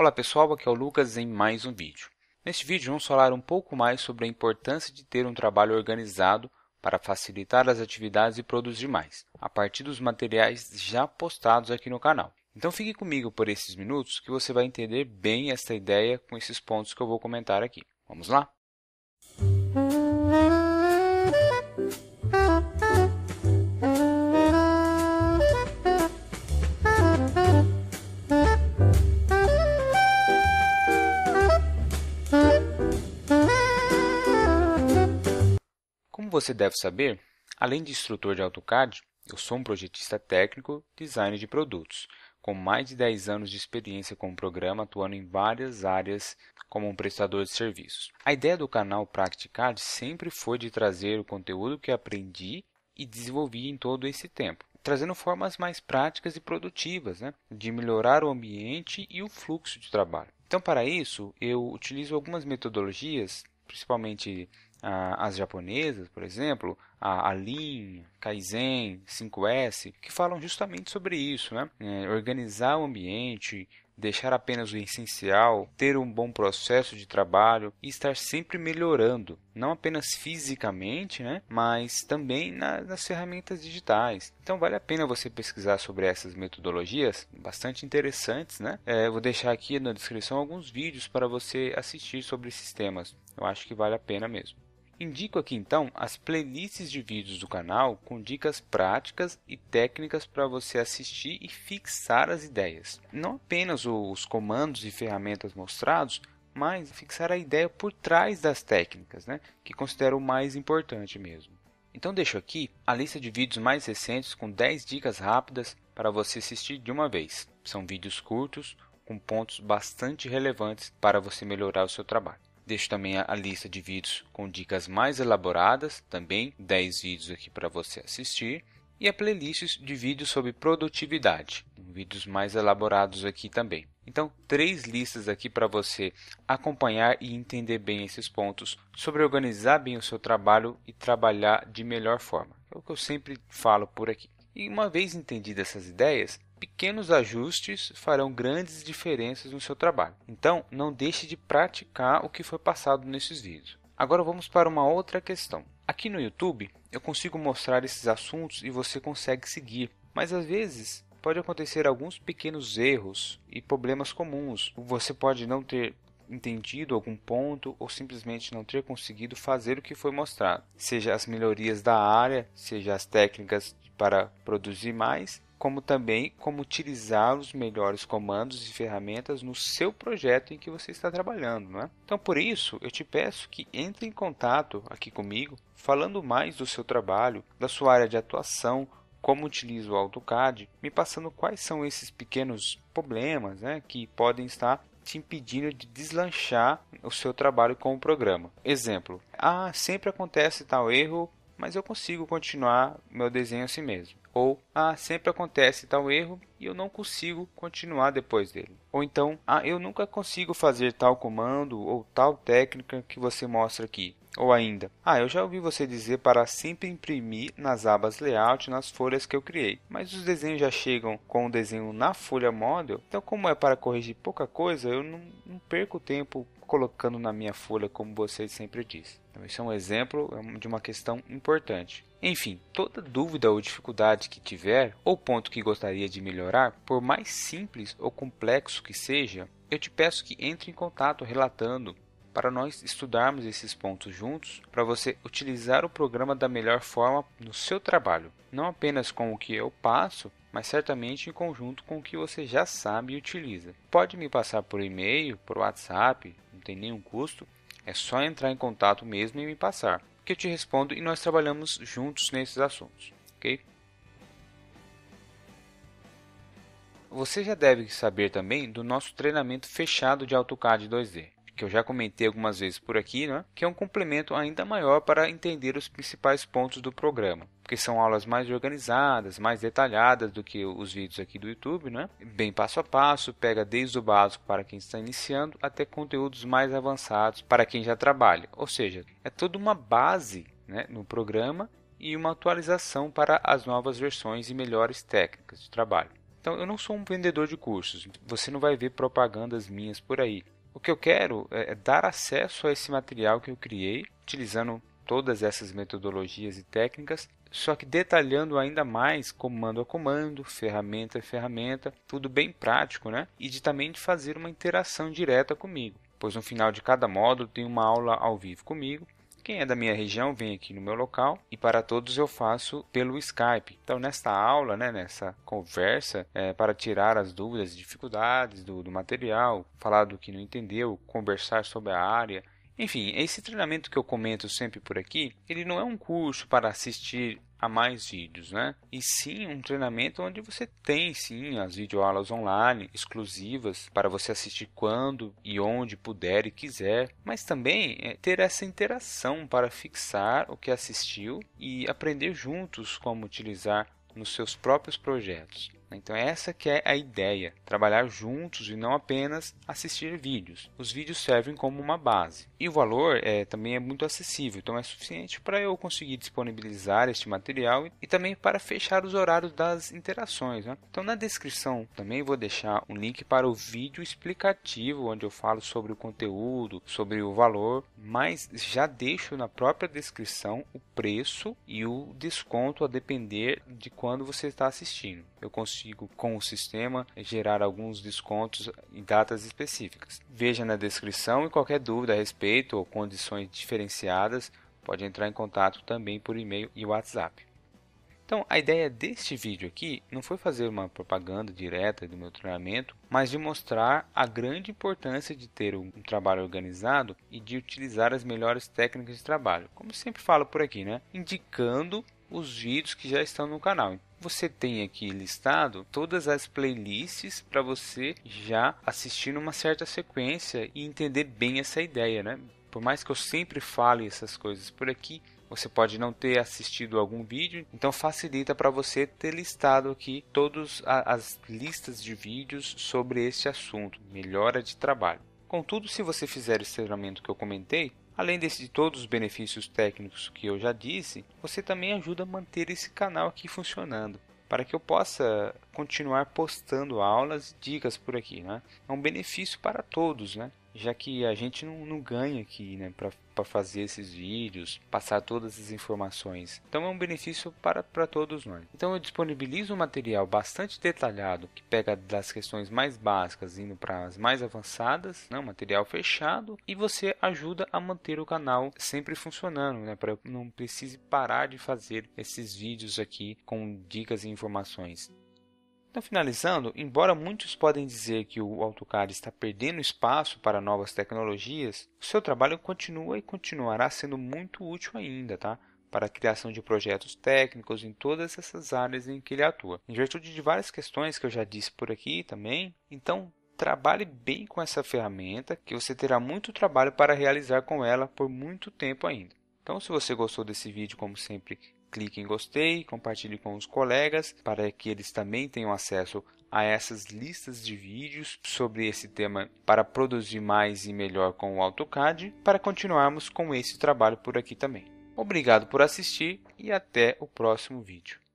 Olá pessoal, aqui é o Lucas em mais um vídeo. Neste vídeo vamos falar um pouco mais sobre a importância de ter um trabalho organizado para facilitar as atividades e produzir mais, a partir dos materiais já postados aqui no canal. Então fique comigo por esses minutos que você vai entender bem esta ideia com esses pontos que eu vou comentar aqui. Vamos lá? Como você deve saber, além de instrutor de AutoCAD, eu sou um projetista técnico, designer de produtos, com mais de 10 anos de experiência com o programa, atuando em várias áreas como um prestador de serviços. A ideia do canal Practicard sempre foi de trazer o conteúdo que aprendi e desenvolvi em todo esse tempo, trazendo formas mais práticas e produtivas né, de melhorar o ambiente e o fluxo de trabalho. Então, para isso, eu utilizo algumas metodologias, principalmente ah, as japonesas, por exemplo, a, a Lean, Kaizen, 5S, que falam justamente sobre isso, né? É, organizar o ambiente, deixar apenas o essencial, ter um bom processo de trabalho e estar sempre melhorando, não apenas fisicamente, né, mas também na, nas ferramentas digitais. Então vale a pena você pesquisar sobre essas metodologias, bastante interessantes, né? É, vou deixar aqui na descrição alguns vídeos para você assistir sobre esses temas. Eu acho que vale a pena mesmo. Indico aqui então as playlists de vídeos do canal com dicas práticas e técnicas para você assistir e fixar as ideias. Não apenas os comandos e ferramentas mostrados, mas fixar a ideia por trás das técnicas, né, que considero o mais importante mesmo. Então deixo aqui a lista de vídeos mais recentes com 10 dicas rápidas para você assistir de uma vez. São vídeos curtos com pontos bastante relevantes para você melhorar o seu trabalho. Deixo também a lista de vídeos com dicas mais elaboradas, também 10 vídeos aqui para você assistir, e a playlist de vídeos sobre produtividade, vídeos mais elaborados aqui também. Então, três listas aqui para você acompanhar e entender bem esses pontos sobre organizar bem o seu trabalho e trabalhar de melhor forma. É o que eu sempre falo por aqui. E uma vez entendidas essas ideias, Pequenos ajustes farão grandes diferenças no seu trabalho. Então, não deixe de praticar o que foi passado nesses vídeos. Agora vamos para uma outra questão. Aqui no YouTube, eu consigo mostrar esses assuntos e você consegue seguir, mas às vezes pode acontecer alguns pequenos erros e problemas comuns. Você pode não ter entendido algum ponto ou simplesmente não ter conseguido fazer o que foi mostrado, seja as melhorias da área, seja as técnicas para produzir mais, como também como utilizar os melhores comandos e ferramentas no seu projeto em que você está trabalhando, não é? Então, por isso, eu te peço que entre em contato aqui comigo, falando mais do seu trabalho, da sua área de atuação, como utiliza o AutoCAD, me passando quais são esses pequenos problemas né, que podem estar te impedindo de deslanchar o seu trabalho com o programa. Exemplo: ah, sempre acontece tal erro, mas eu consigo continuar meu desenho assim mesmo. Ou, ah, sempre acontece tal erro e eu não consigo continuar depois dele. Ou então, ah, eu nunca consigo fazer tal comando ou tal técnica que você mostra aqui. Ou ainda, ah, eu já ouvi você dizer para sempre imprimir nas abas layout nas folhas que eu criei, mas os desenhos já chegam com o desenho na folha model, então como é para corrigir pouca coisa, eu não, não perco tempo colocando na minha folha, como vocês sempre dizem. Então, isso é um exemplo é de uma questão importante. Enfim, toda dúvida ou dificuldade que tiver, ou ponto que gostaria de melhorar, por mais simples ou complexo que seja, eu te peço que entre em contato relatando para nós estudarmos esses pontos juntos, para você utilizar o programa da melhor forma no seu trabalho, não apenas com o que eu passo, mas certamente em conjunto com o que você já sabe e utiliza. Pode me passar por e-mail, por WhatsApp, tem nenhum custo, é só entrar em contato mesmo e me passar, que eu te respondo e nós trabalhamos juntos nesses assuntos, ok? Você já deve saber também do nosso treinamento fechado de AutoCAD 2D que eu já comentei algumas vezes por aqui, né? que é um complemento ainda maior para entender os principais pontos do programa, porque são aulas mais organizadas, mais detalhadas do que os vídeos aqui do YouTube, né? bem passo a passo, pega desde o básico para quem está iniciando até conteúdos mais avançados para quem já trabalha, ou seja, é toda uma base né, no programa e uma atualização para as novas versões e melhores técnicas de trabalho. Então, eu não sou um vendedor de cursos, você não vai ver propagandas minhas por aí. O que eu quero é, é dar acesso a esse material que eu criei, utilizando todas essas metodologias e técnicas, só que detalhando ainda mais comando a comando, ferramenta a ferramenta, tudo bem prático, né? E de também de fazer uma interação direta comigo, pois no final de cada módulo tem uma aula ao vivo comigo, quem é da minha região vem aqui no meu local e para todos eu faço pelo Skype. Então, nesta aula, né, nessa conversa, é, para tirar as dúvidas, dificuldades do, do material, falar do que não entendeu, conversar sobre a área. Enfim, esse treinamento que eu comento sempre por aqui, ele não é um curso para assistir a mais vídeos, né? E sim, um treinamento onde você tem sim as videoaulas online exclusivas para você assistir quando e onde puder e quiser, mas também é ter essa interação para fixar o que assistiu e aprender juntos como utilizar nos seus próprios projetos. Então essa que é a ideia, trabalhar juntos e não apenas assistir vídeos. Os vídeos servem como uma base. E o valor é, também é muito acessível, então é suficiente para eu conseguir disponibilizar este material e, e também para fechar os horários das interações. Né? Então na descrição também vou deixar um link para o vídeo explicativo, onde eu falo sobre o conteúdo, sobre o valor, mas já deixo na própria descrição o preço e o desconto a depender de quando você está assistindo. Eu consigo consigo, com o sistema, gerar alguns descontos em datas específicas. Veja na descrição e qualquer dúvida a respeito ou condições diferenciadas, pode entrar em contato também por e-mail e WhatsApp. Então, a ideia deste vídeo aqui não foi fazer uma propaganda direta do meu treinamento, mas de mostrar a grande importância de ter um trabalho organizado e de utilizar as melhores técnicas de trabalho, como sempre falo por aqui, né? Indicando os vídeos que já estão no canal você tem aqui listado todas as playlists para você já assistir numa certa sequência e entender bem essa ideia, né? Por mais que eu sempre fale essas coisas por aqui, você pode não ter assistido algum vídeo, então facilita para você ter listado aqui todas as listas de vídeos sobre esse assunto, melhora de trabalho. Contudo, se você fizer o treinamento que eu comentei, Além desse de todos os benefícios técnicos que eu já disse, você também ajuda a manter esse canal aqui funcionando, para que eu possa continuar postando aulas e dicas por aqui, né? É um benefício para todos, né? Já que a gente não, não ganha aqui, né? para fazer esses vídeos, passar todas as informações. Então é um benefício para, para todos nós. Então eu disponibilizo um material bastante detalhado que pega das questões mais básicas indo para as mais avançadas, né, um material fechado, e você ajuda a manter o canal sempre funcionando, né, para eu não precise parar de fazer esses vídeos aqui com dicas e informações. Então, finalizando, embora muitos podem dizer que o AutoCAD está perdendo espaço para novas tecnologias, o seu trabalho continua e continuará sendo muito útil ainda, tá? para a criação de projetos técnicos em todas essas áreas em que ele atua. Em virtude de várias questões que eu já disse por aqui também, então trabalhe bem com essa ferramenta, que você terá muito trabalho para realizar com ela por muito tempo ainda. Então, se você gostou desse vídeo, como sempre, clique em gostei, compartilhe com os colegas para que eles também tenham acesso a essas listas de vídeos sobre esse tema para produzir mais e melhor com o AutoCAD, para continuarmos com esse trabalho por aqui também. Obrigado por assistir e até o próximo vídeo.